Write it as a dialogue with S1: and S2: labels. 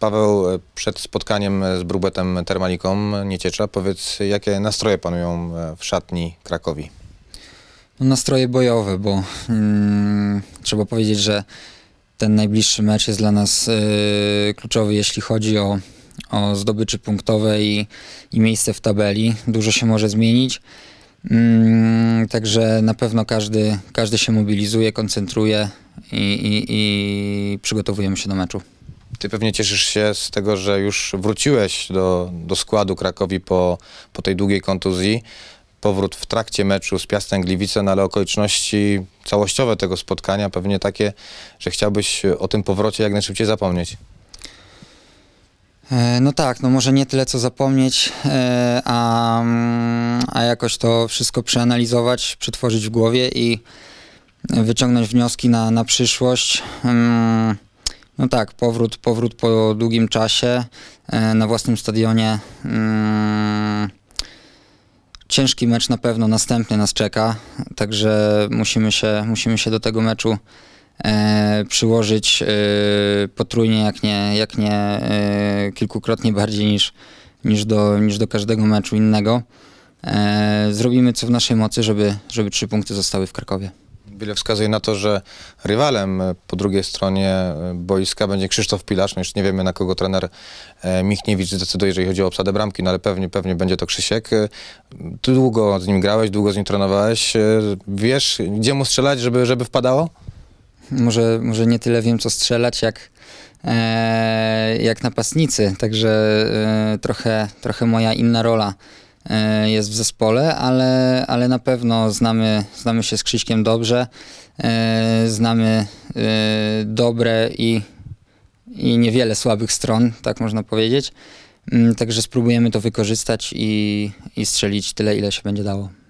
S1: Paweł, e, przed spotkaniem e, z Brubetem Termaliką e, Nieciecza, powiedz, jakie nastroje panują w szatni Krakowi?
S2: No, nastroje bojowe, bo mm, trzeba powiedzieć, że ten najbliższy mecz jest dla nas kluczowy, jeśli chodzi o, o zdobyczy punktowe i, i miejsce w tabeli. Dużo się może zmienić. Mm, także na pewno każdy, każdy się mobilizuje, koncentruje i, i, i przygotowujemy się do meczu. Ty pewnie cieszysz się z tego, że już wróciłeś
S1: do, do składu Krakowi po, po tej długiej kontuzji. Powrót w trakcie meczu z Piastem Gliwice, no ale okoliczności całościowe tego spotkania pewnie takie, że chciałbyś o tym powrocie jak najszybciej zapomnieć.
S2: E, no tak, no może nie tyle co zapomnieć, e, a, a jakoś to wszystko przeanalizować, przetworzyć w głowie i wyciągnąć wnioski na, na przyszłość. Mm, no tak, powrót, powrót po długim czasie e, na własnym stadionie. Mm, ciężki mecz na pewno następny nas czeka, także musimy się, musimy się do tego meczu e, przyłożyć e, potrójnie, jak nie, jak nie kilkukrotnie bardziej niż, niż, do, niż do każdego meczu innego. Zrobimy co w naszej mocy, żeby, żeby trzy punkty zostały w Krakowie. Wiele wskazuje na to, że
S1: rywalem e, po drugiej stronie e, boiska będzie Krzysztof Pilarz. No już nie wiemy, na kogo trener e, Michniewicz zdecyduje, jeżeli chodzi o obsadę bramki, no ale pewnie, pewnie będzie to Krzysiek. Ty długo z nim grałeś, długo z nim trenowałeś. Wiesz, gdzie mu strzelać, żeby, żeby wpadało?
S2: Może, może nie tyle wiem, co strzelać, jak, e, jak napastnicy. Także e, trochę, trochę moja inna rola E, jest w zespole, ale, ale na pewno znamy, znamy się z Krzyśkiem dobrze, e, znamy e, dobre i, i niewiele słabych stron, tak można powiedzieć. Mm, także spróbujemy to wykorzystać i, i strzelić tyle, ile się będzie dało.